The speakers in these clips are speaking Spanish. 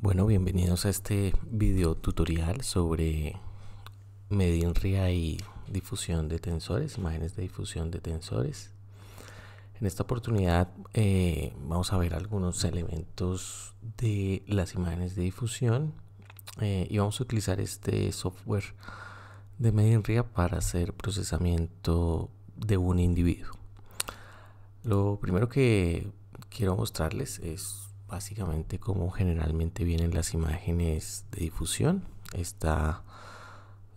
Bueno, bienvenidos a este video tutorial sobre MediNRIA y difusión de tensores, imágenes de difusión de tensores. En esta oportunidad eh, vamos a ver algunos elementos de las imágenes de difusión eh, y vamos a utilizar este software de MediNRIA para hacer procesamiento de un individuo. Lo primero que quiero mostrarles es básicamente como generalmente vienen las imágenes de difusión. Está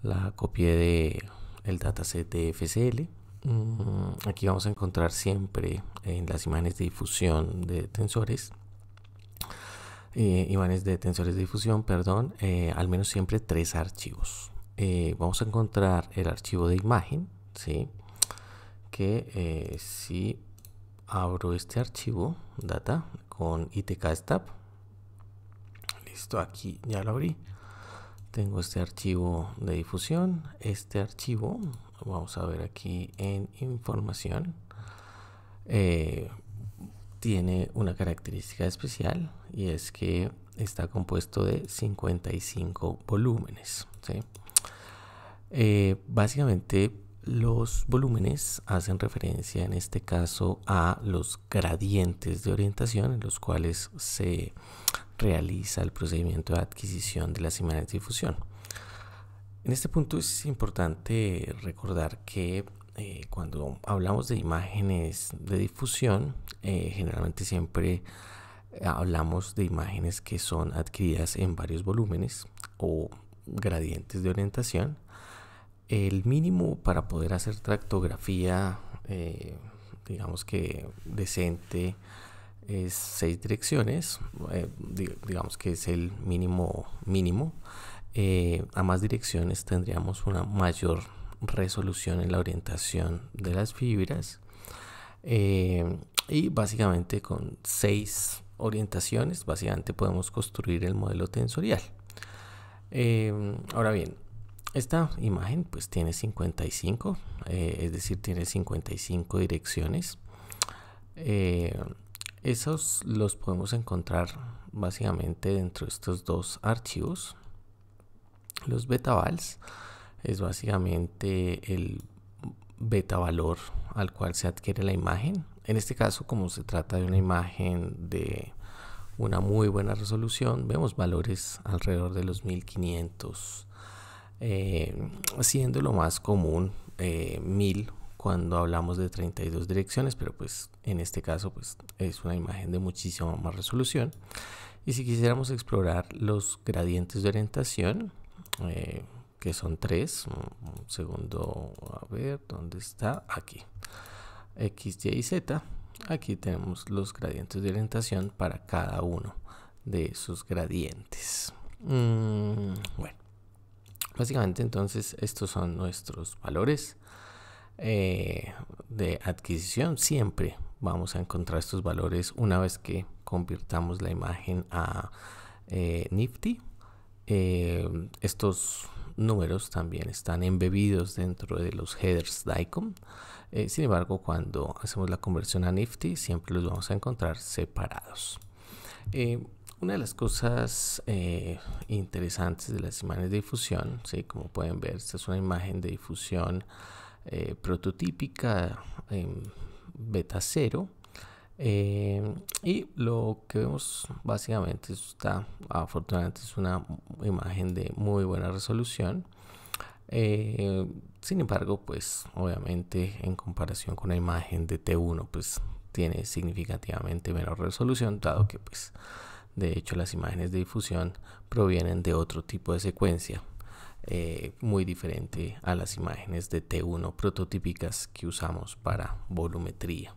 la copia de el dataset de fcl mm, Aquí vamos a encontrar siempre en las imágenes de difusión de tensores, eh, imágenes de tensores de difusión, perdón, eh, al menos siempre tres archivos. Eh, vamos a encontrar el archivo de imagen, ¿sí? que si abro este archivo, data, con itkstab. Listo, aquí ya lo abrí. Tengo este archivo de difusión. Este archivo, vamos a ver aquí en información, eh, tiene una característica especial y es que está compuesto de 55 volúmenes. ¿sí? Eh, básicamente los volúmenes hacen referencia en este caso a los gradientes de orientación en los cuales se realiza el procedimiento de adquisición de las imágenes de difusión. En este punto es importante recordar que eh, cuando hablamos de imágenes de difusión, eh, generalmente siempre eh, hablamos de imágenes que son adquiridas en varios volúmenes o gradientes de orientación el mínimo para poder hacer tractografía, eh, digamos que decente, es seis direcciones, eh, digamos que es el mínimo mínimo. Eh, a más direcciones tendríamos una mayor resolución en la orientación de las fibras. y básicamente con seis orientaciones, básicamente podemos construir el modelo tensorial. ahora bien, esta imagen pues tiene 55, eh, es decir, tiene 55 direcciones. Eh, esos los podemos encontrar básicamente dentro de estos dos archivos. Los beta vals es básicamente el beta valor al cual se adquiere la imagen. En este caso, como se trata de una imagen de una muy buena resolución, vemos valores alrededor de los 1500 eh, siendo lo más común 1000 eh, cuando hablamos de 32 direcciones, pero pues en este caso pues es una imagen de muchísima más resolución. Y si quisiéramos explorar los gradientes de orientación, eh, que son tres, segundo, a ver, ¿dónde está? Aquí, X, Y y Z, aquí tenemos los gradientes de orientación para cada uno de esos gradientes. Mm, bueno, Básicamente entonces estos son nuestros valores eh, de adquisición. Siempre vamos a encontrar estos valores una vez que convirtamos la imagen a eh, Nifty. Eh, estos números también están embebidos dentro de los headers DICOM. sin embargo, cuando hacemos la conversión a Nifty, siempre los vamos a encontrar separados. Una de las cosas eh, interesantes de las imágenes de difusión, como pueden ver, esta es una imagen de difusión eh, prototípica en beta cero eh, y lo que vemos básicamente está, afortunadamente es una imagen de muy buena resolución. sin embargo, pues obviamente en comparación con la imagen de T1, pues tiene significativamente menor resolución, dado que pues de hecho, las imágenes de difusión provienen de otro tipo de secuencia, eh, muy diferente a las imágenes de T1 prototípicas que usamos para volumetría.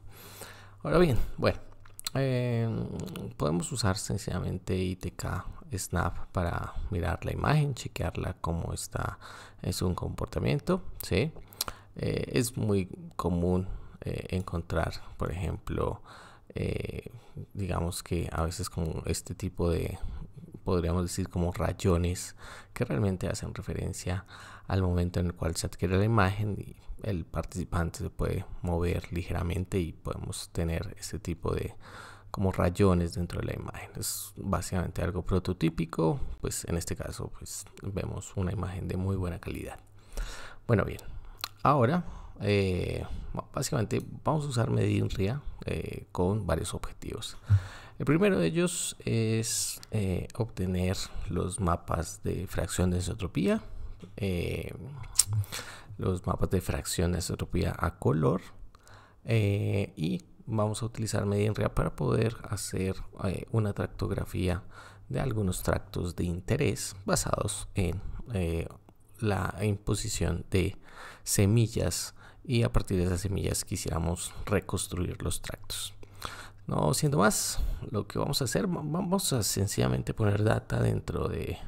Ahora bien, bueno, eh, podemos usar sencillamente ITK Snap para mirar la imagen, chequearla cómo está, es un comportamiento, eh, es muy común encontrar, por ejemplo, eh, digamos que a veces con este tipo de, podríamos decir como rayones, que realmente hacen referencia al momento en el cual se adquiere la imagen y el participante se puede mover ligeramente y podemos tener este tipo de como rayones dentro de la imagen. Es básicamente algo prototípico, pues en este caso pues vemos una imagen de muy buena calidad. Bueno, bien. Ahora eh, básicamente vamos a usar MedinRIA eh, con varios objetivos. El primero de ellos es eh, obtener los mapas de fracción de esotropía. los mapas de fracción de esotropía a color y vamos a utilizar MedinRIA para poder hacer una tractografía de algunos tractos de interés basados en la imposición de semillas y a partir de esas semillas quisiéramos reconstruir los tractos. No siendo más, lo que vamos a hacer, vamos a sencillamente poner data dentro de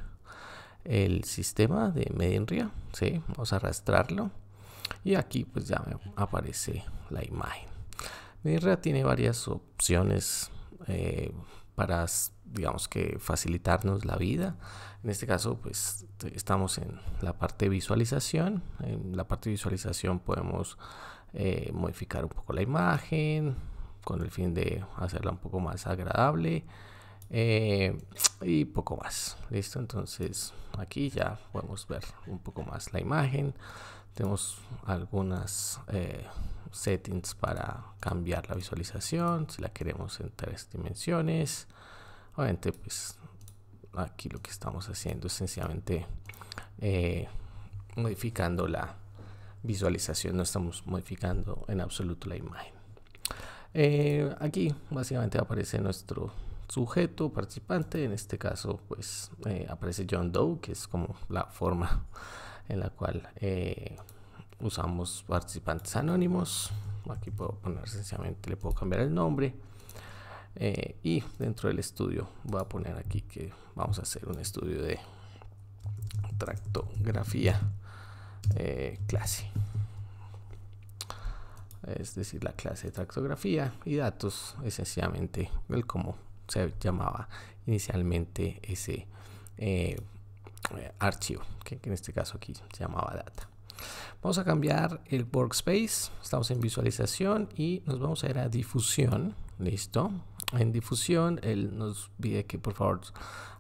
el sistema de Medinria. ¿sí? vamos a arrastrarlo y aquí pues ya me aparece la imagen. Medinria tiene varias opciones eh, para, digamos que, facilitarnos la vida. En este caso, pues estamos en la parte de visualización. En la parte de visualización podemos eh, modificar un poco la imagen con el fin de hacerla un poco más agradable. Eh, y poco más listo entonces aquí ya podemos ver un poco más la imagen tenemos algunas eh, settings para cambiar la visualización, si la queremos en tres dimensiones. Obviamente, pues aquí lo que estamos haciendo es sencillamente eh, modificando la visualización, no estamos modificando en absoluto la imagen. Eh, aquí básicamente aparece nuestro sujeto participante, en este caso pues eh, aparece John Doe, que es como la forma en la cual usamos participantes anónimos aquí puedo poner sencillamente le puedo cambiar el nombre eh, y dentro del estudio voy a poner aquí que vamos a hacer un estudio de tractografía eh, clase es decir la clase de tractografía y datos es sencillamente el cómo se llamaba inicialmente ese eh, archivo que en este caso aquí se llamaba data Vamos a cambiar el workspace. Estamos en visualización y nos vamos a ir a difusión. Listo. En difusión, él nos pide que por favor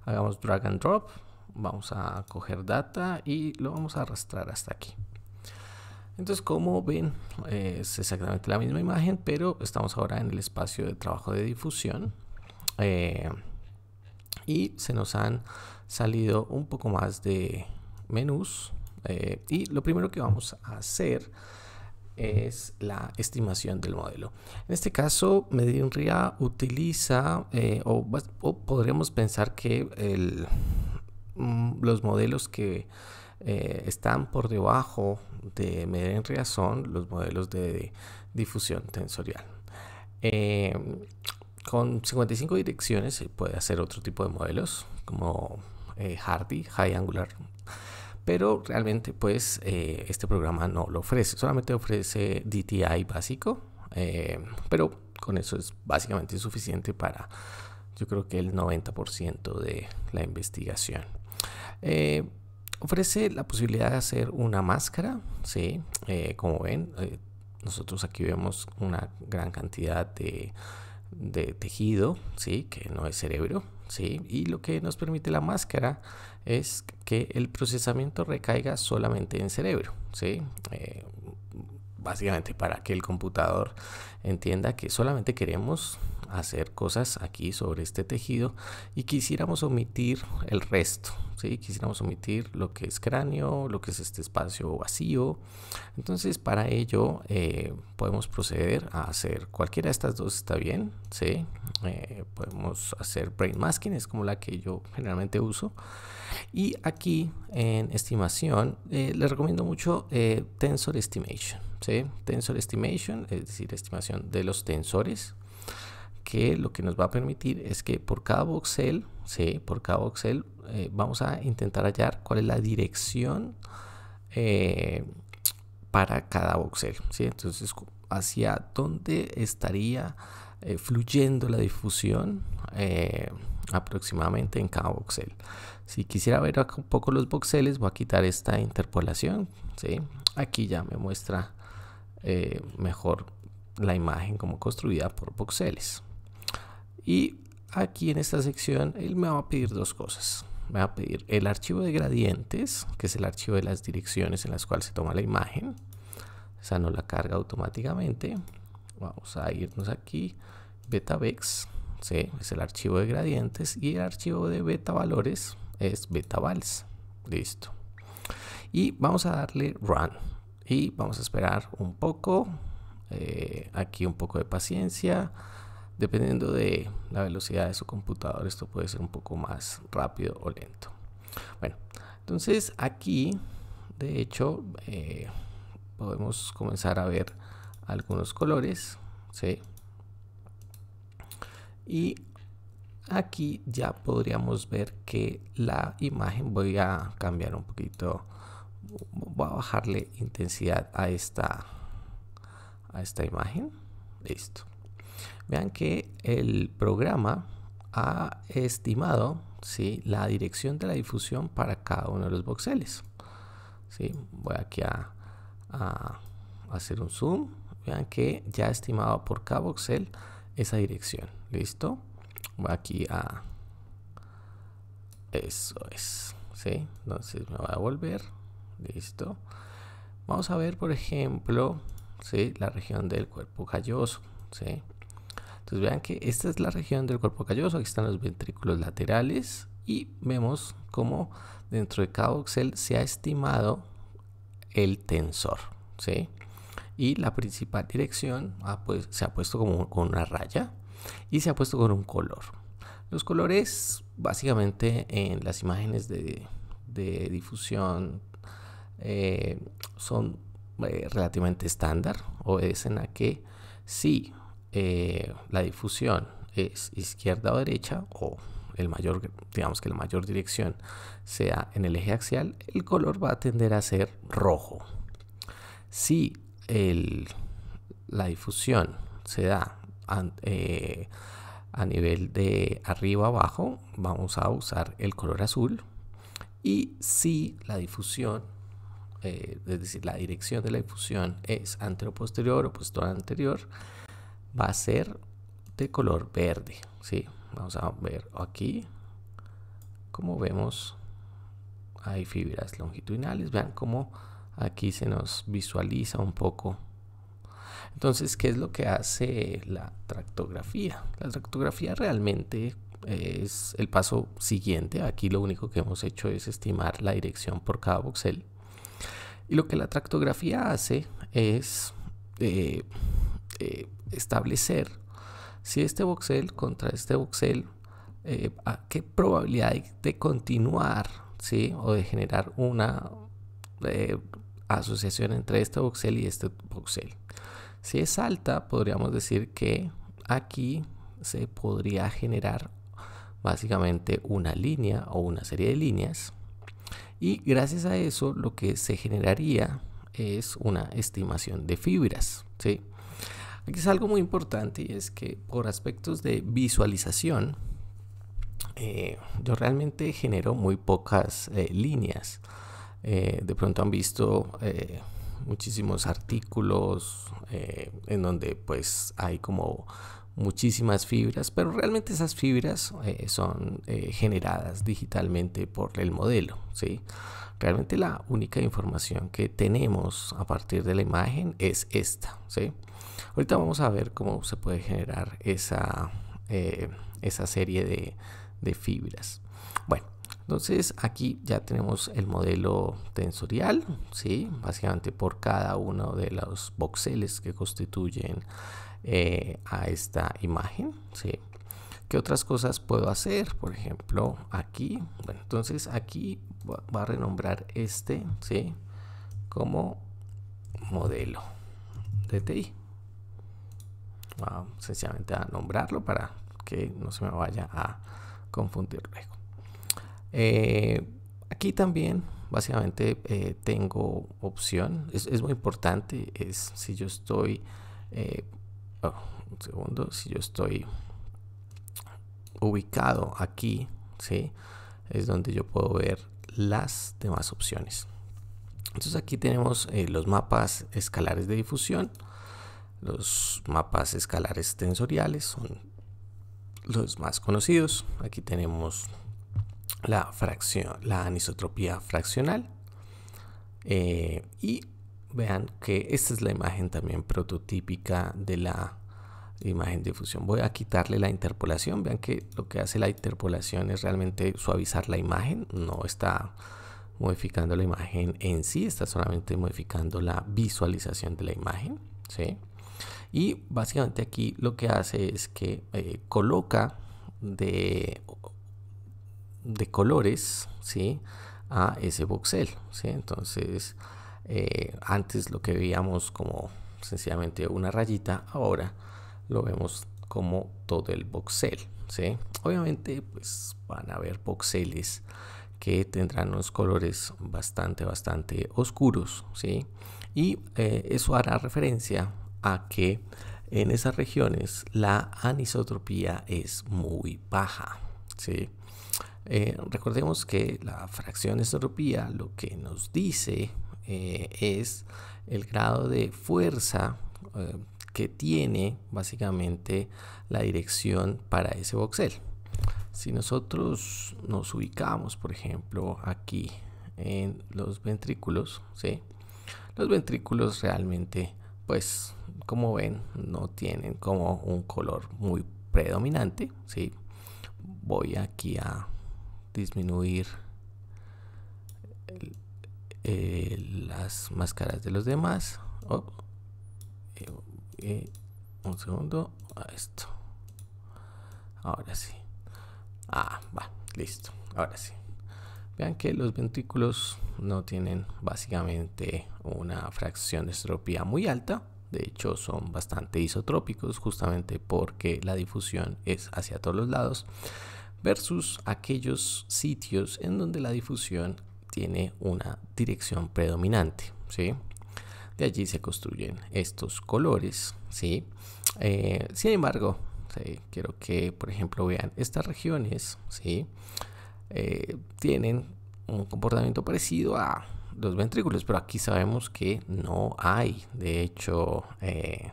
hagamos drag and drop. Vamos a coger data y lo vamos a arrastrar hasta aquí. Entonces, como ven, es exactamente la misma imagen, pero estamos ahora en el espacio de trabajo de difusión. Eh, y se nos han salido un poco más de menús eh, y lo primero que vamos a hacer es la estimación del modelo. En este caso, MediNRIA utiliza, eh, o, podríamos pensar que mm, los modelos que eh, están por debajo de MediNRIA son los modelos de difusión tensorial. con 55 direcciones se puede hacer otro tipo de modelos, como Hardy, High Angular, pero realmente pues eh, este programa no lo ofrece, solamente ofrece DTI básico, eh, pero con eso es básicamente suficiente para yo creo que el 90% de la investigación. Eh, ofrece la posibilidad de hacer una máscara, ¿sí? como ven, nosotros aquí vemos una gran cantidad de, de tejido, ¿sí? que no es cerebro, ¿sí? y lo que nos permite la máscara es que el procesamiento recaiga solamente en cerebro, ¿sí? Eh, básicamente para que el computador entienda que solamente queremos hacer cosas aquí sobre este tejido y quisiéramos omitir el resto. ¿sí? Quisiéramos omitir lo que es cráneo, lo que es este espacio vacío. Entonces para ello eh, podemos proceder a hacer cualquiera de estas dos está bien. ¿sí? Eh, podemos hacer brain masking, es como la que yo generalmente uso. Y aquí en estimación eh, les recomiendo mucho tensor estimation. ¿sí? Tensor estimation, es decir, estimación de los tensores que lo que nos va a permitir es que por cada voxel, sí, por cada voxel eh, vamos a intentar hallar cuál es la dirección eh, para cada voxel. ¿sí? Entonces, hacia dónde estaría eh, fluyendo la difusión aproximadamente en cada voxel. Si quisiera ver un poco los voxeles, voy a quitar esta interpolación. ¿sí? Aquí ya me muestra mejor la imagen como construida por voxeles. Y aquí en esta sección él me va a pedir dos cosas. Me va a pedir el archivo de gradientes, que es el archivo de las direcciones en las cuales se toma la imagen. O Esa no la carga automáticamente. Vamos a irnos aquí, betavex, ¿sí? es el archivo de gradientes y el archivo de beta valores es betavals. Listo. Y vamos a darle run y vamos a esperar un poco, eh, aquí un poco de paciencia Dependiendo de la velocidad de su computador, esto puede ser un poco más rápido o lento. Bueno, entonces aquí, de hecho, eh, podemos comenzar a ver algunos colores. Y aquí ya podríamos ver que la imagen voy a cambiar un poquito voy a bajarle intensidad a esta a esta imagen listo Vean que el programa ha estimado ¿sí? la dirección de la difusión para cada uno de los voxeles. ¿sí? Voy aquí a, hacer un zoom. Vean que ya ha estimado por cada voxel esa dirección. ¿Listo? Voy aquí a... Eso es. ¿sí? Entonces me va a volver. Listo. Vamos a ver, por ejemplo, ¿sí? la región del cuerpo calloso. ¿sí? Entonces vean que esta es la región del cuerpo calloso, aquí están los ventrículos laterales y vemos cómo dentro de cada voxel se ha estimado el tensor, Y la principal dirección pues, se ha puesto como con una raya y se ha puesto con un color. Los colores básicamente en las imágenes de, difusión eh, son eh, relativamente estándar, obedecen a que si sí, eh, la difusión es izquierda o derecha o el mayor, digamos que la mayor dirección sea en el eje axial, el color va a tender a ser rojo. Si la difusión se da eh, a, nivel de arriba abajo, vamos a usar el color azul. Y si la difusión, eh, es decir, la dirección de la difusión es anterior posterior o posterior anterior, va a ser de color verde. ¿sí? Vamos a ver aquí. Como vemos, hay fibras longitudinales. Vean cómo aquí se nos visualiza un poco. Entonces, ¿qué es lo que hace la tractografía? La tractografía realmente es el paso siguiente. Aquí lo único que hemos hecho es estimar la dirección por cada voxel. Y lo que la tractografía hace es eh, eh, establecer si este voxel contra este voxel, eh, qué probabilidad hay de continuar ¿sí? o de generar una eh, asociación entre este voxel y este voxel. Si es alta, podríamos decir que aquí se podría generar básicamente una línea o una serie de líneas y gracias a eso lo que se generaría es una estimación de fibras. ¿sí? Aquí es algo muy importante y es que por aspectos de visualización, eh, yo realmente genero muy pocas eh, líneas. Eh, de pronto han visto muchísimos artículos en donde pues hay como muchísimas fibras, pero realmente esas fibras son generadas digitalmente por el modelo, ¿sí? Realmente la única información que tenemos a partir de la imagen es esta, ¿sí? Ahorita vamos a ver cómo se puede generar esa, eh, esa serie de, fibras. Bueno, entonces aquí ya tenemos el modelo tensorial, ¿sí? básicamente por cada uno de los voxeles que constituyen eh, a esta imagen. ¿sí? ¿Qué otras cosas puedo hacer? Por ejemplo, aquí, bueno, entonces aquí va a renombrar este ¿sí? como modelo DTI sencillamente a nombrarlo para que no se me vaya a confundir luego. Eh, aquí también básicamente eh, tengo opción, es, muy importante, es si yo estoy, eh, oh, un segundo, si yo estoy ubicado aquí, ¿sí? es donde yo puedo ver las demás opciones. Entonces aquí tenemos los mapas escalares de difusión. Los mapas escalares tensoriales son los más conocidos. Aquí tenemos la fracción, la anisotropía fraccional. Eh, y vean que esta es la imagen también prototípica de la imagen de fusión. Voy a quitarle la interpolación. Vean que lo que hace la interpolación es realmente suavizar la imagen. No está modificando la imagen en sí, está solamente modificando la visualización de la imagen. ¿sí? Y básicamente aquí lo que hace es que eh, coloca de, de colores ¿sí? a ese voxel. ¿sí? Entonces, eh, antes lo que veíamos como sencillamente una rayita, ahora lo vemos como todo el voxel. ¿sí? Obviamente, pues van a haber voxeles que tendrán unos colores bastante, bastante oscuros, ¿sí? Y eh, eso hará referencia que en esas regiones la anisotropía es muy baja. Eh, recordemos que la fracción de lo que nos dice eh, es el grado de fuerza eh, que tiene básicamente la dirección para ese voxel. Si nosotros nos ubicamos, por ejemplo, aquí en los ventrículos, los ventrículos realmente pues como ven, no tienen como un color muy predominante, ¿sí? Voy aquí a disminuir eh, las máscaras de los demás. Oh, eh, eh, un segundo, a esto. Ahora sí. Ah, va, listo. Ahora sí. Vean que los ventículos no tienen básicamente una fracción de estropía muy alta, de hecho son bastante isotrópicos justamente porque la difusión es hacia todos los lados, versus aquellos sitios en donde la difusión tiene una dirección predominante. De allí se construyen estos colores. ¿sí? Eh, sin embargo, quiero que, por ejemplo, vean estas regiones. ¿sí? Eh, tienen un comportamiento parecido a los ventrículos, pero aquí sabemos que no hay, de hecho, eh,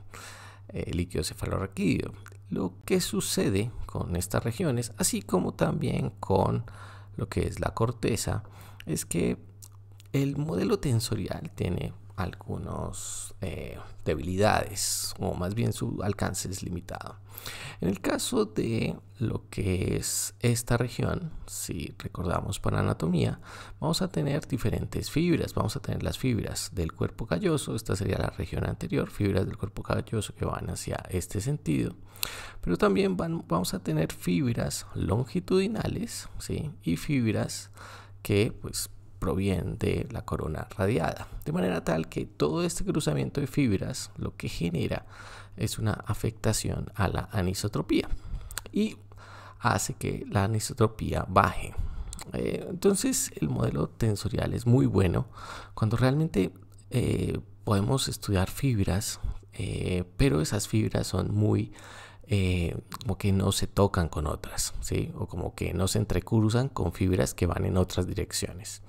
eh, líquido cefalorraquídeo. Lo que sucede con estas regiones, así como también con lo que es la corteza, es que el modelo tensorial tiene algunas eh, debilidades o más bien su alcance es limitado. En el caso de lo que es esta región, si recordamos por anatomía, vamos a tener diferentes fibras. Vamos a tener las fibras del cuerpo calloso, esta sería la región anterior, fibras del cuerpo calloso que van hacia este sentido. Pero también vamos a tener fibras longitudinales ¿sí? y fibras que pues, proviene de la corona radiada. De manera tal que todo este cruzamiento de fibras lo que genera es una afectación a la anisotropía y hace que la anisotropía baje. Eh, entonces el modelo tensorial es muy bueno cuando realmente eh, podemos estudiar fibras, eh, pero esas fibras son muy eh, como que no se tocan con otras, ¿sí? O como que no se entrecruzan con fibras que van en otras direcciones.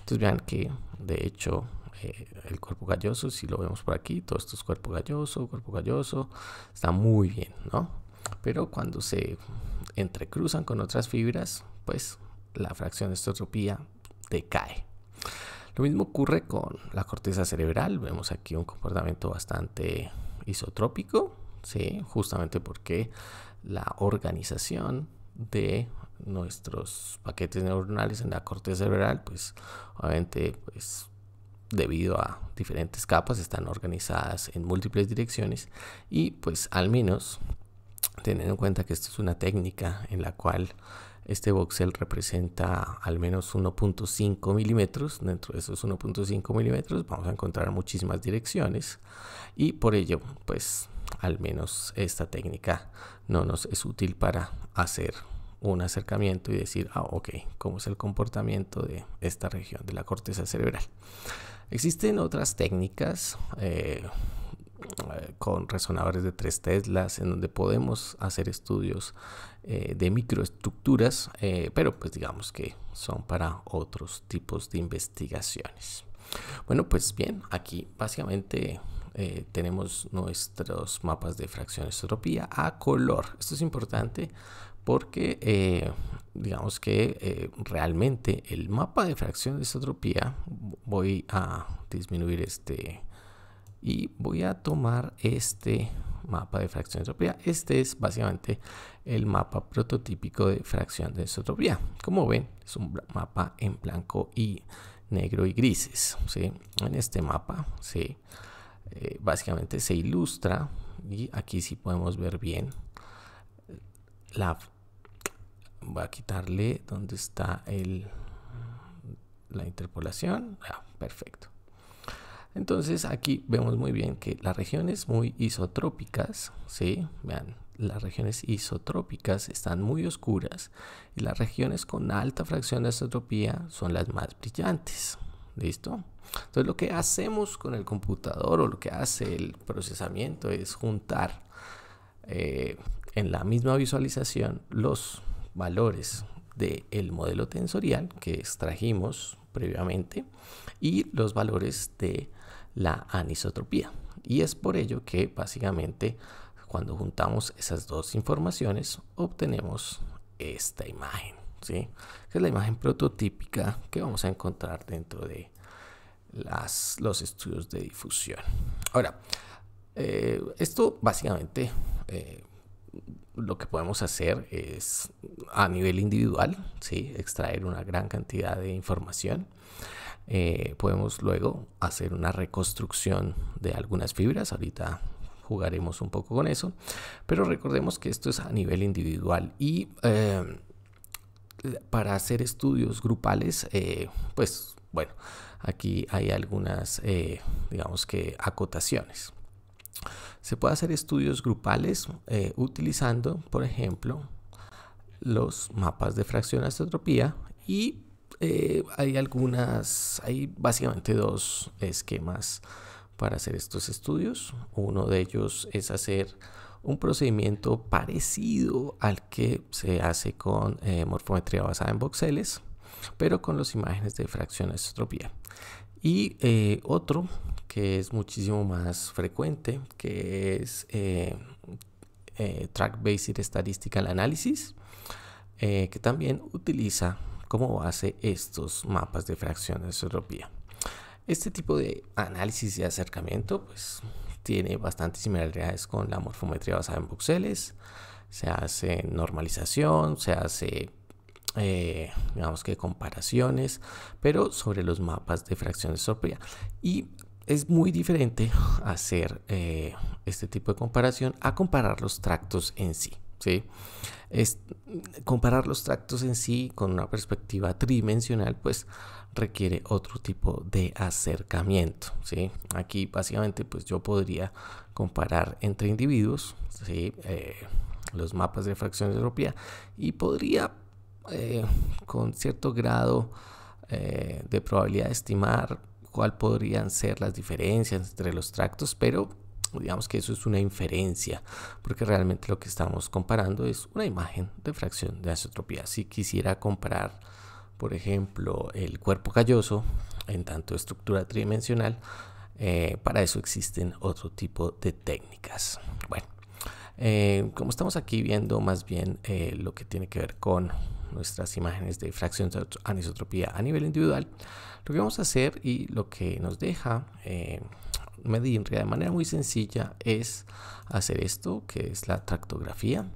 Entonces vean que de hecho eh, el cuerpo galloso, si lo vemos por aquí, todo esto es cuerpo galloso, cuerpo galloso, está muy bien, ¿no? Pero cuando se entrecruzan con otras fibras, pues la fracción de estotropía decae. Lo mismo ocurre con la corteza cerebral, vemos aquí un comportamiento bastante isotrópico, justamente porque la organización de nuestros paquetes neuronales en la corteza cerebral, pues obviamente pues, debido a diferentes capas están organizadas en múltiples direcciones y pues al menos tener en cuenta que esta es una técnica en la cual este voxel representa al menos 1.5 milímetros. Dentro de esos 1.5 milímetros vamos a encontrar muchísimas direcciones y por ello, pues al menos esta técnica no nos es útil para hacer un acercamiento y decir, ah, ok, cómo es el comportamiento de esta región de la corteza cerebral. Existen otras técnicas eh, con resonadores de tres teslas en donde podemos hacer estudios eh, de microestructuras, eh, pero pues digamos que son para otros tipos de investigaciones. Bueno, pues bien, aquí básicamente eh, tenemos nuestros mapas de fracción de isotropía a color. Esto es importante porque eh, digamos que eh, realmente el mapa de fracción de isotropía voy a disminuir este y voy a tomar este mapa de fracción de isotropía este es básicamente el mapa prototípico de fracción de isotropía como ven es un mapa en blanco y negro y grises en este mapa ¿sí? Eh, básicamente se ilustra y aquí sí podemos ver bien la voy a quitarle donde está el la interpolación ah, perfecto entonces aquí vemos muy bien que las regiones muy isotrópicas ¿sí? vean las regiones isotrópicas están muy oscuras y las regiones con alta fracción de isotropía son las más brillantes listo entonces lo que hacemos con el computador o lo que hace el procesamiento es juntar eh, en la misma visualización los valores del modelo tensorial que extrajimos previamente y los valores de la anisotropía. Y es por ello que básicamente cuando juntamos esas dos informaciones obtenemos esta imagen, que es la imagen prototípica que vamos a encontrar dentro de las, los estudios de difusión. Ahora, eh, esto básicamente eh, lo que podemos hacer es a nivel individual, ¿sí? extraer una gran cantidad de información. Eh, podemos luego hacer una reconstrucción de algunas fibras. Ahorita jugaremos un poco con eso. Pero recordemos que esto es a nivel individual y para hacer estudios grupales, pues bueno, Aquí hay algunas, eh, digamos que, acotaciones. Se puede hacer estudios grupales eh, utilizando, por ejemplo, los mapas de fracción astrotropía y eh, hay algunas, hay básicamente dos esquemas para hacer estos estudios. Uno de ellos es hacer un procedimiento parecido al que se hace con morfometría basada en voxeles pero con las imágenes de fracciones estropía. Y eh, otro que es muchísimo más frecuente, que es eh, eh, Track Based Statistical Analysis, que también utiliza como base estos mapas de fracciones de estropía. Este tipo de análisis y acercamiento pues, tiene bastantes similaridades con la morfometría basada en voxeles. Se hace normalización, se hace eh, digamos que comparaciones, pero sobre los mapas de fracciones sorpresa. Y es muy diferente hacer eh, este tipo de comparación a comparar los tractos en sí. ¿sí? Es, comparar los tractos en sí con una perspectiva tridimensional, pues requiere otro tipo de acercamiento. ¿sí? Aquí básicamente pues yo podría comparar entre individuos eh, los mapas de fracciones europea y podría eh, con cierto grado eh, de probabilidad de estimar cuál podrían ser las diferencias entre los tractos, pero digamos que eso es una inferencia, porque realmente lo que estamos comparando es una imagen de fracción de anisotropía. Si quisiera comparar, por ejemplo, el cuerpo calloso en tanto estructura tridimensional, eh, para eso existen otro tipo de técnicas. Bueno, como estamos aquí viendo más bien lo que tiene que ver con nuestras imágenes de fracción de anisotropía a nivel individual, lo que vamos a hacer y lo que nos deja eh, medir de manera muy sencilla es hacer esto, que es la tractografía.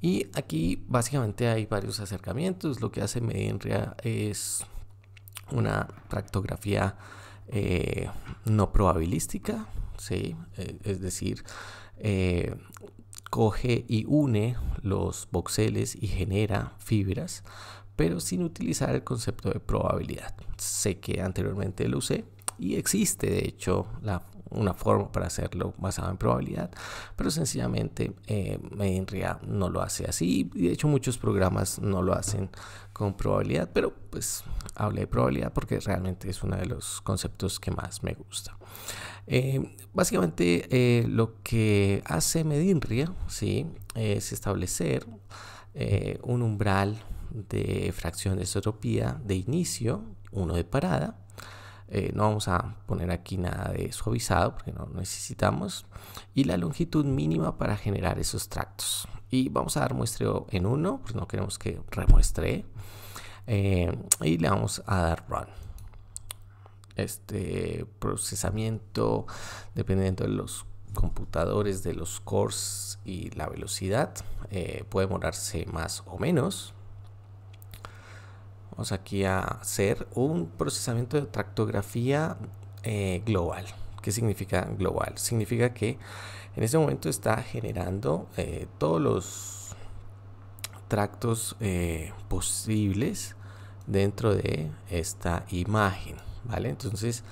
Y aquí básicamente hay varios acercamientos. Lo que hace Medinria es una tractografía eh, no probabilística, eh, es decir, eh, coge y une los voxeles y genera fibras, pero sin utilizar el concepto de probabilidad. Sé que anteriormente lo usé y existe de hecho una forma para hacerlo basada en probabilidad, pero sencillamente eh, no lo hace así y de hecho muchos programas no lo hacen con probabilidad, pero pues hablé de probabilidad porque realmente es uno de los conceptos que más me gusta. Eh, básicamente eh, lo que hace Medinria ¿sí? es establecer eh, un umbral de fracción de isotropía de inicio, uno de parada. no vamos a poner aquí nada de suavizado porque no necesitamos. Y la longitud mínima para generar esos tractos. Y vamos a dar muestreo en uno, pues no queremos que remuestre. y le vamos a dar run este procesamiento dependiendo de los computadores, de los cores y la velocidad. Eh, puede demorarse más o menos. Vamos aquí a hacer un procesamiento de tractografía eh, global. ¿Qué significa global? Significa que en este momento está generando eh, todos los tractos posibles dentro de esta imagen. ¿vale? Entonces,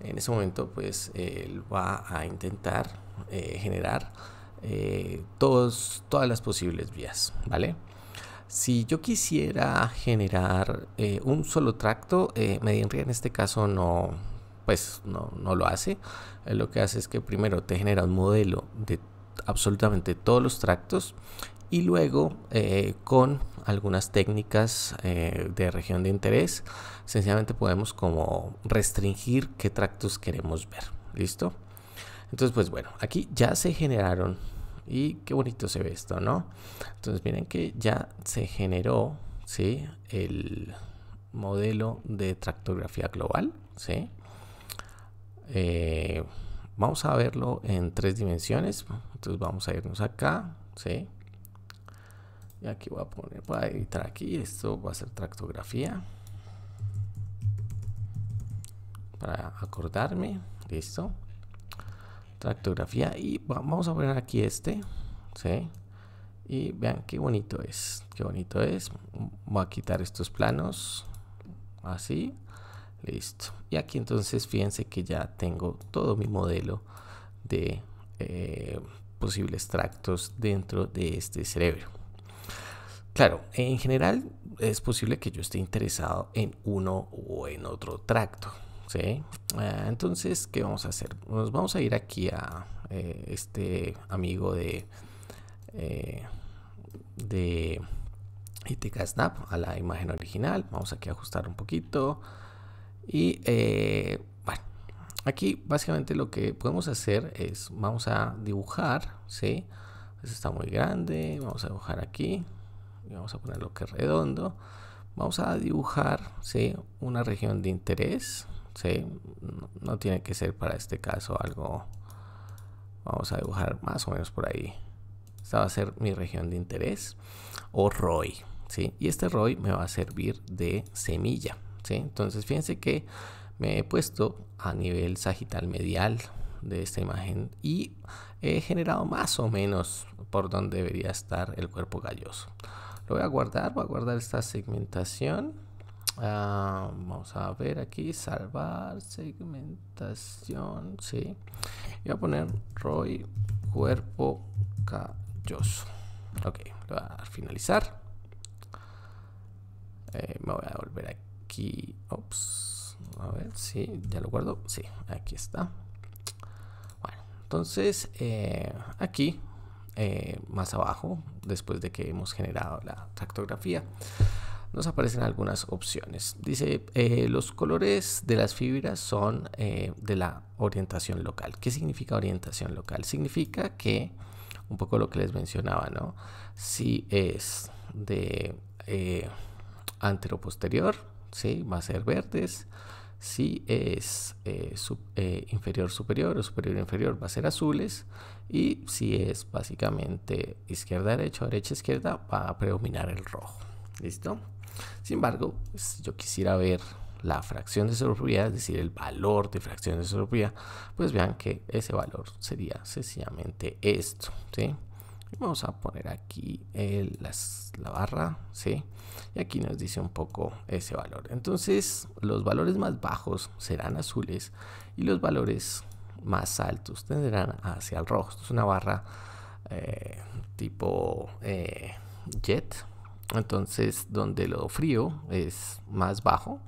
en ese momento, pues él va a intentar eh, generar eh, todos, todas las posibles vías, ¿vale? Si yo quisiera generar eh, un solo tracto, Medienria en este caso no, pues no, no lo hace. lo que hace es que primero te genera un modelo de absolutamente todos los tractos y luego eh, con algunas técnicas eh, de región de interés sencillamente podemos como restringir qué tractos queremos ver listo entonces pues bueno aquí ya se generaron y qué bonito se ve esto no entonces miren que ya se generó sí el modelo de tractografía global eh, vamos a verlo en tres dimensiones entonces vamos a irnos acá sí y aquí voy a poner, voy a editar aquí, esto va a ser tractografía. Para acordarme, listo. Tractografía y vamos a poner aquí este, ¿sí? Y vean qué bonito es, qué bonito es. Voy a quitar estos planos, así, listo. Y aquí entonces fíjense que ya tengo todo mi modelo de eh, posibles tractos dentro de este cerebro. Claro, en general es posible que yo esté interesado en uno o en otro tracto. Ah, entonces, ¿qué vamos a hacer? Nos vamos a ir aquí a eh, este amigo de, eh, de ITK Snap, a la imagen original. Vamos aquí a ajustar un poquito. Y eh, bueno, aquí básicamente lo que podemos hacer es, vamos a dibujar, ¿sí? está muy grande, vamos a dibujar aquí vamos a poner lo que redondo, vamos a dibujar ¿sí? una región de interés. ¿sí? No tiene que ser para este caso algo... Vamos a dibujar más o menos por ahí. Esta va a ser mi región de interés o ROI. ¿sí? Y este ROI me va a servir de semilla. Entonces fíjense que me he puesto a nivel sagital medial de esta imagen y he generado más o menos por donde debería estar el cuerpo galloso. Lo voy a guardar, voy a guardar esta segmentación. Ah, vamos a ver aquí, salvar segmentación, sí. Voy a poner Roy cuerpo calloso. Ok, lo voy a finalizar. Eh, me voy a volver aquí. Ups, A ver si ya lo guardo. Sí, aquí está. Bueno, entonces eh, aquí eh, más abajo, después de que hemos generado la tractografía, nos aparecen algunas opciones. Dice, eh, los colores de las fibras son eh, de la orientación local. ¿Qué significa orientación local? Significa que, un poco lo que les mencionaba, ¿no? Si es de antero posterior, ¿sí? va a ser verdes. Si es eh, eh, inferior superior o superior inferior va a ser azules y si es básicamente izquierda derecha o derecha izquierda va a predominar el rojo. ¿Listo? Sin embargo, si pues, yo quisiera ver la fracción de propiedad es decir, el valor de fracción de propiedad pues vean que ese valor sería sencillamente esto, ¿sí? Vamos a poner aquí la barra, ¿sí? Y aquí nos dice un poco ese valor. Entonces, los valores más bajos serán azules y los valores más altos tendrán hacia el rojo. es una barra eh, tipo eh, jet. Entonces, donde lo frío es más bajo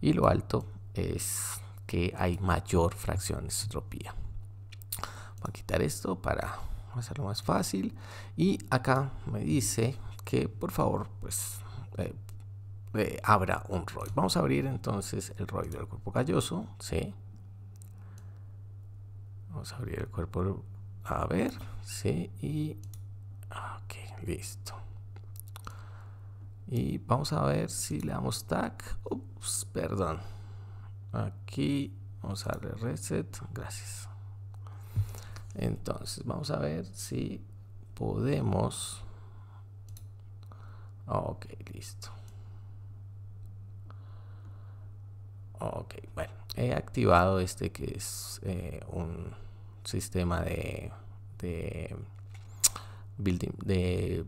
y lo alto es que hay mayor fracción de estropía. Voy a quitar esto para hacerlo más fácil. Y acá me dice que por favor, pues eh, eh, abra un roll Vamos a abrir entonces el roll del cuerpo calloso. Sí. Vamos a abrir el cuerpo. A ver. Sí. Y. listo. Y vamos a ver si le damos tag. Ups, perdón. Aquí vamos a darle reset. Gracias. Entonces, vamos a ver si podemos... Ok, listo. Ok, bueno, he activado este que es eh, un sistema de, de building, de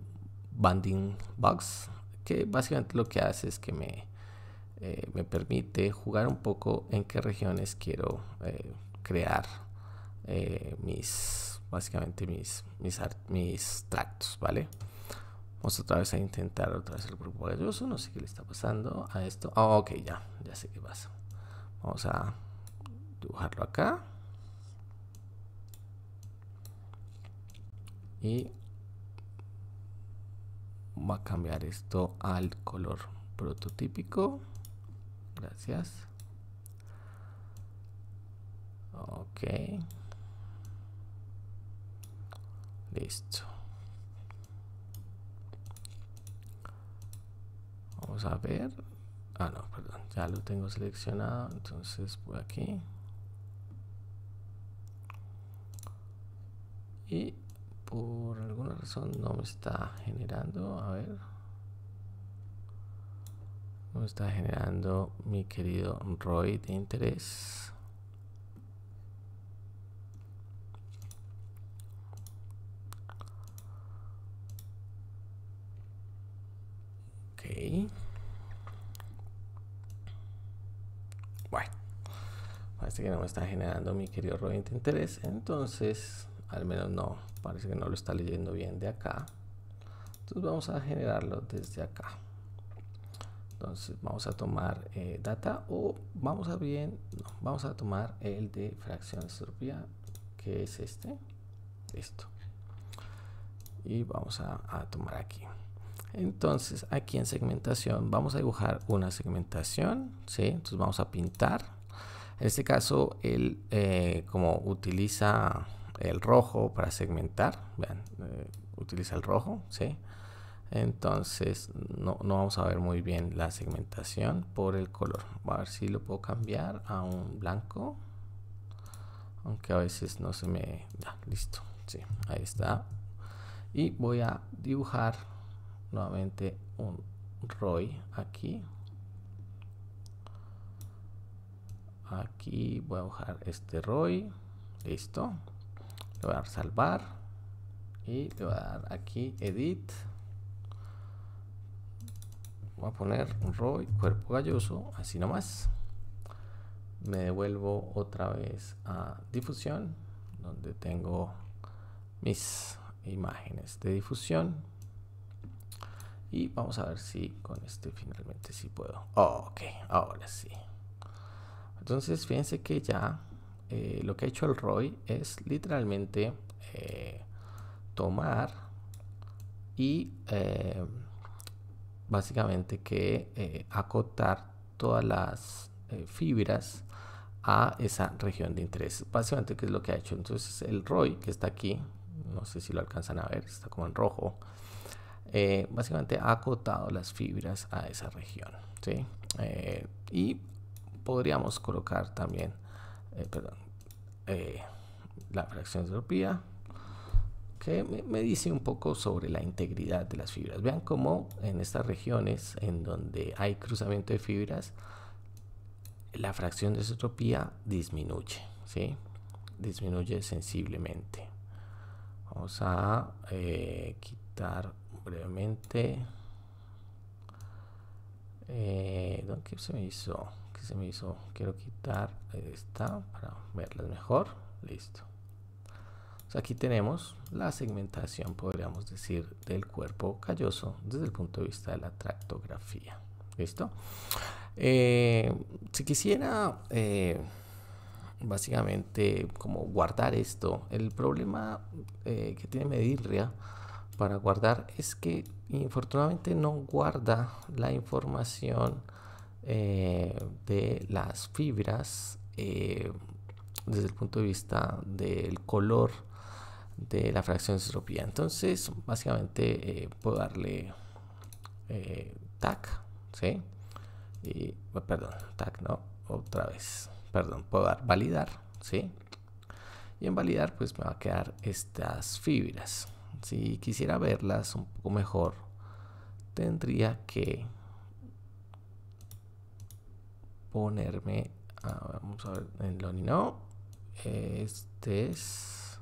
banding box que básicamente lo que hace es que me, eh, me permite jugar un poco en qué regiones quiero eh, crear eh, mis, básicamente mis, mis, mis tractos, ¿vale? Vamos otra vez a intentar otra vez el grupo galloso. No sé qué le está pasando a esto. Ah, ok, ya, ya sé qué pasa. Vamos a dibujarlo acá. Y va a cambiar esto al color prototípico. Gracias. Ok. Listo. Vamos a ver. Ah, no, perdón. Ya lo tengo seleccionado. Entonces por aquí. Y por alguna razón no me está generando. A ver. No me está generando mi querido Roy de interés. Bueno, parece que no me está generando mi querido Rovinti interés. Entonces, al menos no, parece que no lo está leyendo bien de acá. Entonces vamos a generarlo desde acá. Entonces vamos a tomar eh, data o vamos a bien, no, vamos a tomar el de fracción turbia, que es este. esto. Y vamos a tomar aquí. Entonces aquí en segmentación vamos a dibujar una segmentación, ¿sí? Entonces vamos a pintar. En este caso él eh, como utiliza el rojo para segmentar, vean, eh, utiliza el rojo, ¿sí? Entonces no, vamos a ver muy bien la segmentación por el color. a ver si lo puedo cambiar a un blanco. Aunque a veces no se me da. Listo. Sí, ahí está. Y voy a dibujar nuevamente un ROI aquí aquí voy a bajar este ROI listo le voy a dar salvar y le voy a dar aquí edit voy a poner un ROI cuerpo galloso así nomás me devuelvo otra vez a difusión donde tengo mis imágenes de difusión y vamos a ver si con este finalmente sí puedo. ok, ahora sí. Entonces fíjense que ya eh, lo que ha hecho el ROI es literalmente eh, tomar y eh, básicamente que acotar todas las fibras a esa región de interés. Básicamente qué es lo que ha hecho. Entonces el ROI que está aquí, no sé si lo alcanzan a ver, está como en rojo. Eh, básicamente ha acotado las fibras a esa región. ¿sí? Eh, y podríamos colocar también eh, la fracción de que me, dice un poco sobre la integridad de las fibras. Vean cómo en estas regiones en donde hay cruzamiento de fibras, la fracción de esotropía disminuye, ¿sí? Disminuye sensiblemente. Vamos a quitar brevemente. Eh, ¿Qué se me hizo? ¿Qué se me hizo? Quiero quitar esta para verlas mejor. Listo. Pues aquí tenemos la segmentación, podríamos decir, del cuerpo calloso desde el punto de vista de la tractografía. ¿Listo? Eh, si quisiera eh, básicamente como guardar esto, el problema eh, que tiene Medirria para guardar es que infortunadamente no guarda la información eh, de las fibras eh, desde el punto de vista del color de la fracción de entonces básicamente eh, puedo darle tac ¿sí? y perdón tac no otra vez perdón puedo dar validar ¿sí? y en validar pues me va a quedar estas fibras si quisiera verlas un poco mejor, tendría que ponerme... vamos a ver, en ni no. Este es...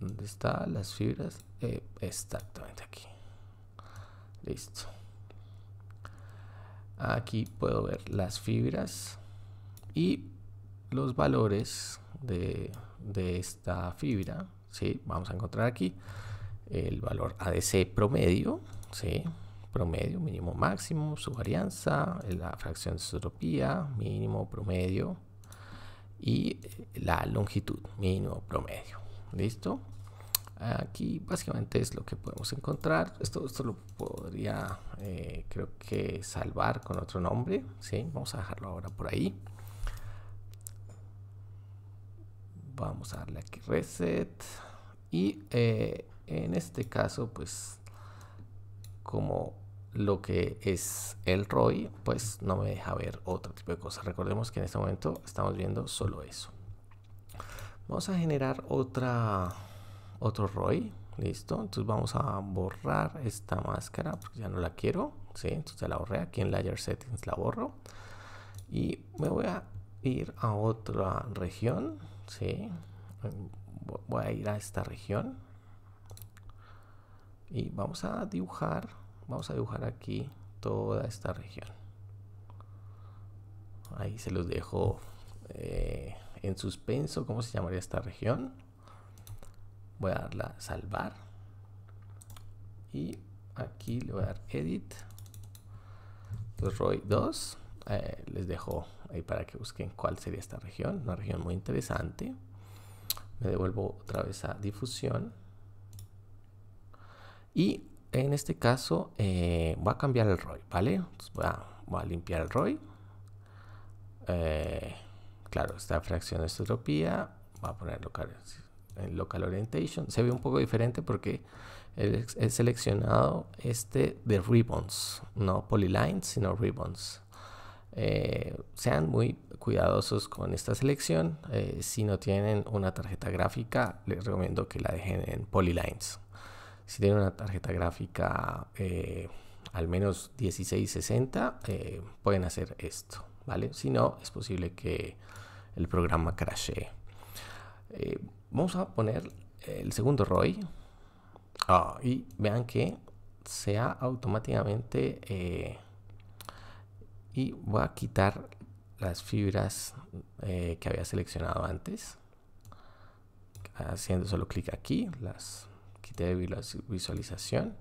¿Dónde están Las fibras. Eh, exactamente aquí. Listo. Aquí puedo ver las fibras y los valores de esta fibra Vamos a encontrar aquí el valor ADC promedio, Promedio, mínimo, máximo, su varianza, la fracción de su mínimo, promedio y la longitud, mínimo, promedio. ¿Listo? Aquí básicamente es lo que podemos encontrar. Esto, esto lo podría, eh, creo que, salvar con otro nombre. ¿sí? Vamos a dejarlo ahora por ahí. Vamos a darle aquí reset. Y eh, en este caso, pues, como lo que es el ROI, pues no me deja ver otro tipo de cosas. Recordemos que en este momento estamos viendo solo eso. Vamos a generar otra, otro ROI. Listo, entonces vamos a borrar esta máscara porque ya no la quiero. Sí, entonces la borré aquí en Layer Settings, la borro. Y me voy a ir a otra región Sí. Voy a ir a esta región. Y vamos a dibujar. Vamos a dibujar aquí toda esta región. Ahí se los dejo eh, en suspenso. ¿Cómo se llamaría esta región? Voy a darla a salvar. Y aquí le voy a dar edit. Pues Roy 2. Eh, les dejo ahí para que busquen cuál sería esta región. Una región muy interesante. Me devuelvo otra vez a difusión. Y en este caso eh, voy a cambiar el ROI, ¿vale? voy, a, limpiar el ROI. Eh, claro, esta fracción de estropía. Voy a poner local, en eh, local orientation. Se ve un poco diferente porque he, he seleccionado este de ribbons, no polylines, sino ribbons. Eh, sean muy cuidadosos con esta selección. Eh, si no tienen una tarjeta gráfica, les recomiendo que la dejen en Polylines. Si tienen una tarjeta gráfica eh, al menos 1660, pueden hacer esto, ¿vale? Si no, es posible que el programa crashee. vamos a poner el segundo ROI. Ah, y vean que sea automáticamente y voy a quitar las fibras eh, que había seleccionado antes haciendo solo clic aquí las quité de visualización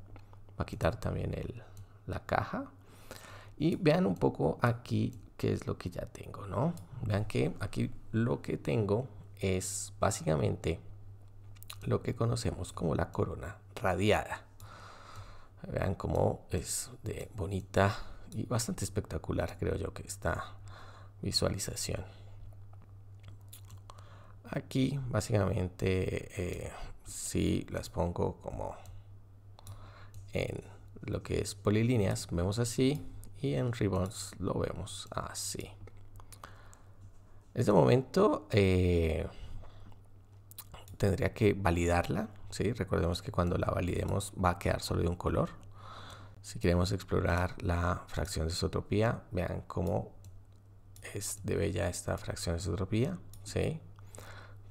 va a quitar también el, la caja y vean un poco aquí qué es lo que ya tengo no vean que aquí lo que tengo es básicamente lo que conocemos como la corona radiada vean cómo es de bonita y bastante espectacular creo yo que esta visualización aquí básicamente eh, si las pongo como en lo que es polilíneas vemos así y en ribbons lo vemos así en este momento eh, tendría que validarla ¿sí? recordemos que cuando la validemos va a quedar solo de un color si queremos explorar la fracción de isotropía, vean cómo es de bella esta fracción de isotropía.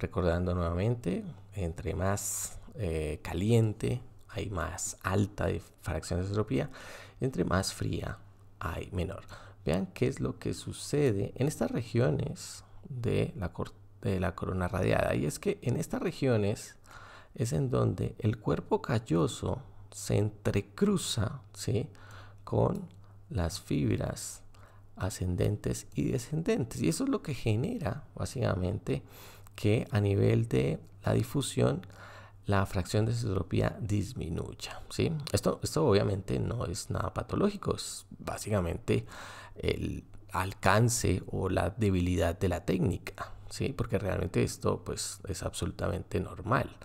Recordando nuevamente, entre más eh, caliente hay más alta de fracción de isotropía, entre más fría hay menor. Vean qué es lo que sucede en estas regiones de la corona radiada. Y es que en estas regiones es en donde el cuerpo calloso se entrecruza con las fibras ascendentes y descendentes. Y eso es lo que genera básicamente que a nivel de la difusión la fracción de isotropía disminuya. Esto, obviamente no es nada patológico, es básicamente el alcance o la debilidad de la técnica, porque realmente esto pues, es absolutamente normal.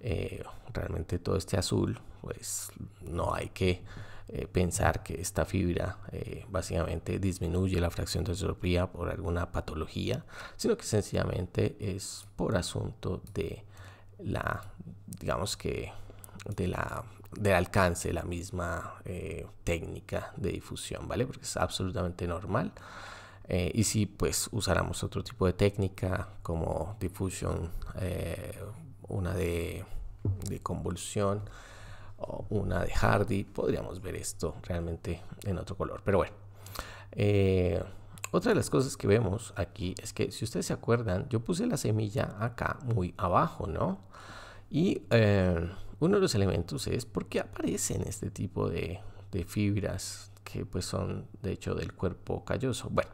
Eh, realmente todo este azul, pues no hay que eh, pensar que esta fibra eh, básicamente disminuye la fracción de estropía por alguna patología, sino que sencillamente es por asunto de la, digamos que, de la del alcance de la misma técnica de difusión, ¿vale? Porque es absolutamente normal. y si pues usáramos otro tipo de técnica como difusión eh, una de, convulsión o una de Hardy. Podríamos ver esto realmente en otro color, pero bueno. Eh, otra de las cosas que vemos aquí es que si ustedes se acuerdan, yo puse la semilla acá muy abajo, ¿no? Y eh, uno de los elementos es por qué aparecen este tipo de fibras que pues son de hecho del cuerpo calloso. Bueno,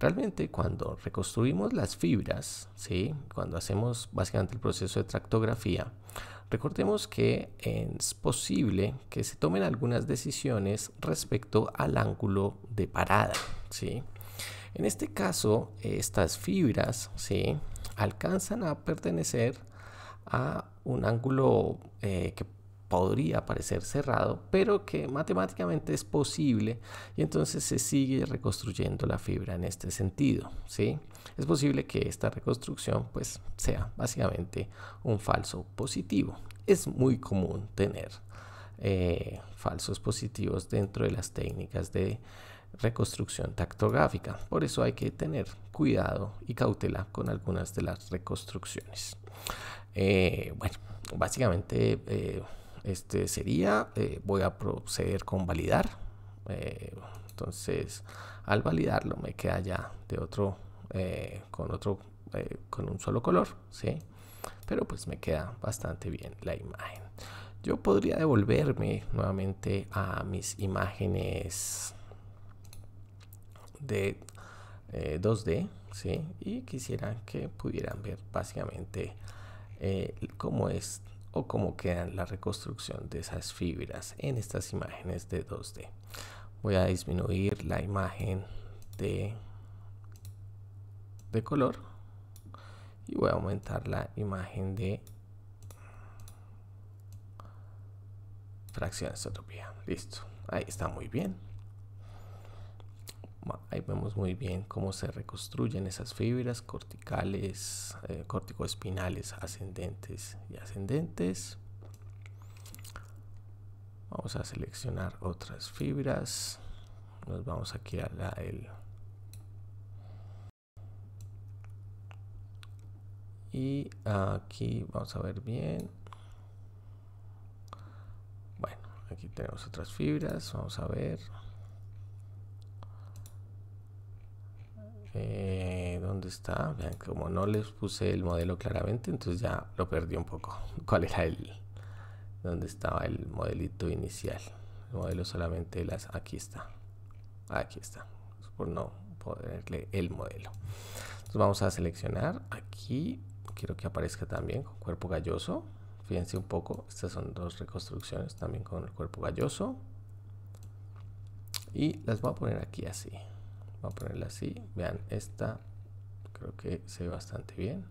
realmente cuando reconstruimos las fibras, ¿sí? cuando hacemos básicamente el proceso de tractografía, recordemos que es posible que se tomen algunas decisiones respecto al ángulo de parada. ¿sí? En este caso, estas fibras ¿sí? alcanzan a pertenecer a un ángulo eh, que podría parecer cerrado, pero que matemáticamente es posible y entonces se sigue reconstruyendo la fibra en este sentido, ¿sí? Es posible que esta reconstrucción pues sea básicamente un falso positivo. Es muy común tener eh, falsos positivos dentro de las técnicas de reconstrucción tactográfica. Por eso hay que tener cuidado y cautela con algunas de las reconstrucciones. Eh, bueno, básicamente... Eh, este sería, eh, voy a proceder con validar. Eh, entonces, al validarlo me queda ya de otro, eh, con otro, con un solo color, ¿sí? Pero pues me queda bastante bien la imagen. Yo podría devolverme nuevamente a mis imágenes de 2D, ¿sí? Y quisiera que pudieran ver básicamente cómo es o cómo queda la reconstrucción de esas fibras en estas imágenes de 2D. Voy a disminuir la imagen de, de color y voy a aumentar la imagen de fracciones de Listo, ahí está muy bien. Ahí vemos muy bien cómo se reconstruyen esas fibras corticales, eh, corticoespinales, ascendentes y ascendentes. Vamos a seleccionar otras fibras. Nos vamos aquí a la el y aquí vamos a ver bien. Bueno, aquí tenemos otras fibras. Vamos a ver. Eh, ¿Dónde está? Vean, como no les puse el modelo claramente, entonces ya lo perdí un poco. ¿Cuál era el? ¿Dónde estaba el modelito inicial? El modelo solamente las... Aquí está. Aquí está. Por no ponerle el modelo. Entonces vamos a seleccionar aquí. Quiero que aparezca también con cuerpo galloso. Fíjense un poco. Estas son dos reconstrucciones también con el cuerpo galloso. Y las voy a poner aquí así voy a ponerla así vean esta creo que se ve bastante bien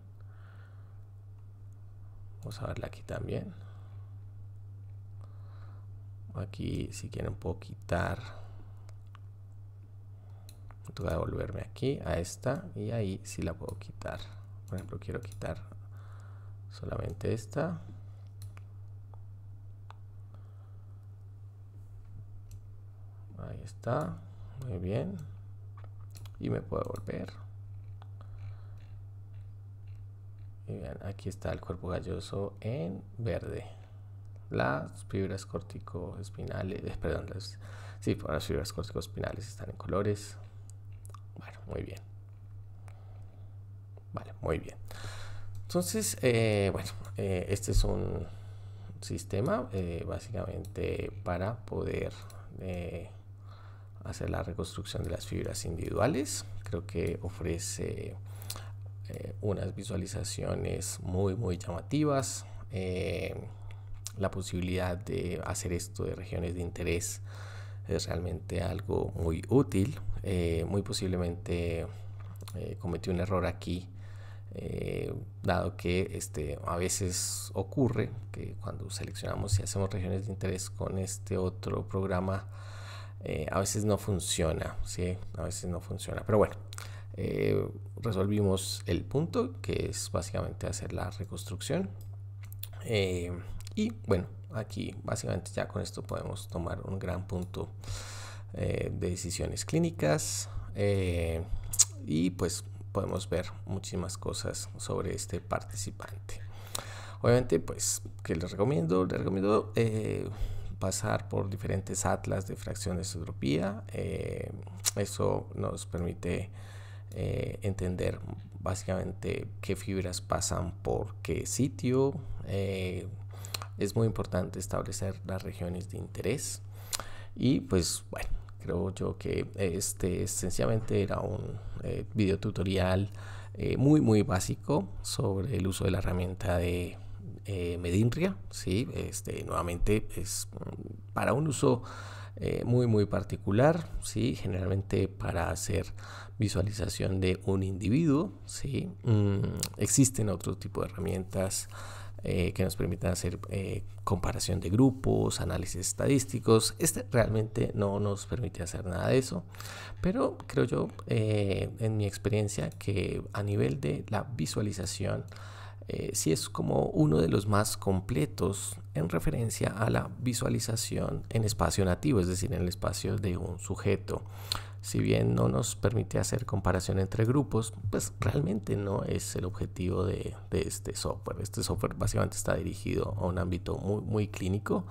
vamos a verla aquí también aquí si quieren puedo quitar voy a devolverme aquí a esta y ahí si sí la puedo quitar por ejemplo quiero quitar solamente esta ahí está muy bien y me puedo volver. Y aquí está el cuerpo galloso en verde. Las fibras espinales eh, perdón, las, sí, las fibras espinales están en colores. Bueno, muy bien. Vale, muy bien. Entonces, eh, bueno, eh, este es un sistema básicamente para poder hacer la reconstrucción de las fibras individuales. Creo que ofrece eh, unas visualizaciones muy, muy llamativas. Eh, la posibilidad de hacer esto de regiones de interés es realmente algo muy útil. Eh, muy posiblemente cometí un error aquí. dado que este, a veces ocurre que cuando seleccionamos y hacemos regiones de interés con este otro programa eh, a veces no funciona, ¿sí? A veces no funciona. Pero bueno, eh, resolvimos el punto, que es básicamente hacer la reconstrucción. Eh, y bueno, aquí básicamente ya con esto podemos tomar un gran punto de decisiones clínicas. y pues podemos ver muchísimas cosas sobre este participante. Obviamente, pues, que les recomiendo? Les recomiendo pasar por diferentes atlas de fracciones de entropía. Eh, eso nos permite eh, entender básicamente qué fibras pasan por qué sitio. Eh, es muy importante establecer las regiones de interés. Y pues bueno, creo yo que este esencialmente era un video tutorial muy muy básico sobre el uso de la herramienta de eh, Medinria, este, nuevamente es para un uso eh, muy muy particular, ¿sí? generalmente para hacer visualización de un individuo. ¿sí? Mm, existen otro tipo de herramientas eh, que nos permitan hacer comparación de grupos, análisis estadísticos. Este realmente no nos permite hacer nada de eso, pero creo yo, en mi experiencia, que a nivel de la visualización, eh, si es como uno de los más completos en referencia a la visualización en espacio nativo, es decir, en el espacio de un sujeto. Si bien no nos permite hacer comparación entre grupos, pues realmente no es el objetivo de, este software. Este software básicamente está dirigido a un ámbito muy, muy clínico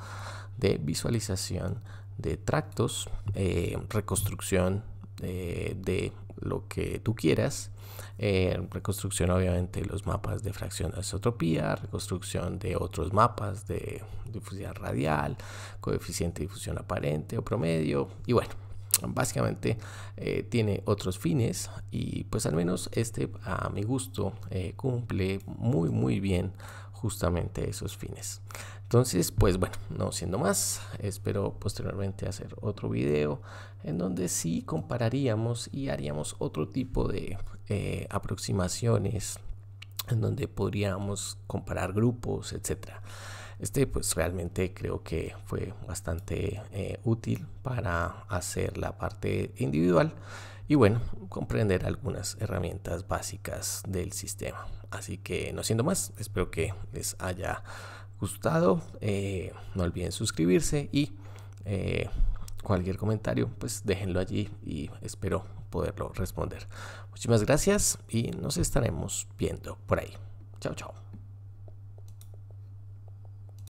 de visualización de tractos, eh, reconstrucción eh, de lo que tú quieras eh, reconstrucción obviamente de los mapas de fracción de isotropía, reconstrucción de otros mapas de difusión radial, coeficiente de difusión aparente o promedio y bueno, básicamente eh, tiene otros fines y pues al menos este a mi gusto eh, cumple muy muy bien justamente esos fines entonces pues bueno no siendo más espero posteriormente hacer otro video en donde sí compararíamos y haríamos otro tipo de eh, aproximaciones en donde podríamos comparar grupos, etcétera. Este pues realmente creo que fue bastante eh, útil para hacer la parte individual y bueno, comprender algunas herramientas básicas del sistema. Así que no siendo más, espero que les haya gustado. Eh, no olviden suscribirse y cualquier comentario pues déjenlo allí y espero poderlo responder. Muchísimas gracias y nos estaremos viendo por ahí. Chao, chao.